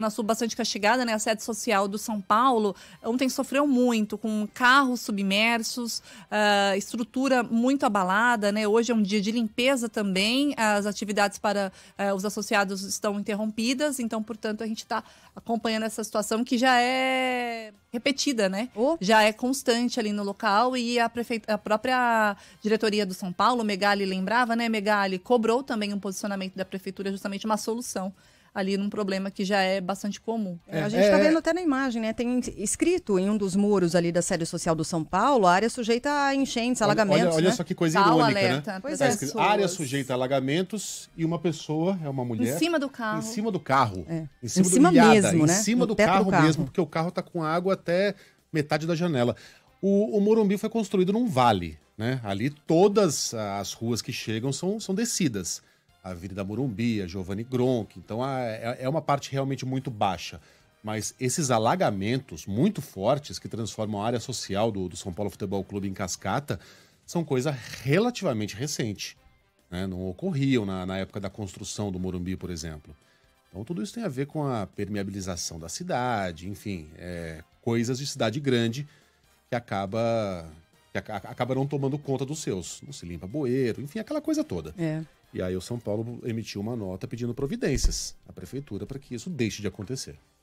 Zona Sul bastante castigada, né? A sede social do São Paulo ontem sofreu muito, com carros submersos, uh, estrutura muito abalada, né? Hoje é um dia de limpeza também, as atividades para uh, os associados estão interrompidas, então, portanto, a gente está acompanhando essa situação que já é repetida, né? Oh. Já é constante ali no local e a, prefeita, a própria diretoria do São Paulo, Megali lembrava, né? Megali cobrou também um posicionamento da prefeitura, justamente uma solução ali num problema que já é bastante comum. É, a gente está é, é, vendo até na imagem, né? Tem escrito em um dos muros ali da sede social do São Paulo, área sujeita a enchentes, alagamentos. Olha, olha né? só que coisa Tal irônica, né? alerta, né? Pois tá é. Escrito, área sujeita a alagamentos e uma pessoa, é uma mulher. Em cima do carro. Em cima do carro. É. Em cima, em cima do mesmo, em né? Em cima do carro, do carro mesmo, porque o carro está com água até metade da janela. O, o Morumbi foi construído num vale, né? Ali todas as ruas que chegam são, são descidas a Avenida Morumbi, a Giovanni Gronk. Então é, é uma parte realmente muito baixa. Mas esses alagamentos muito fortes que transformam a área social do, do São Paulo Futebol Clube em cascata são coisa relativamente recente. Né? Não ocorriam na, na época da construção do Morumbi, por exemplo. Então tudo isso tem a ver com a permeabilização da cidade, enfim, é, coisas de cidade grande que acaba que tomando conta dos seus. Não se limpa bueiro, enfim, aquela coisa toda. É. E aí o São Paulo emitiu uma nota pedindo providências à prefeitura para que isso deixe de acontecer.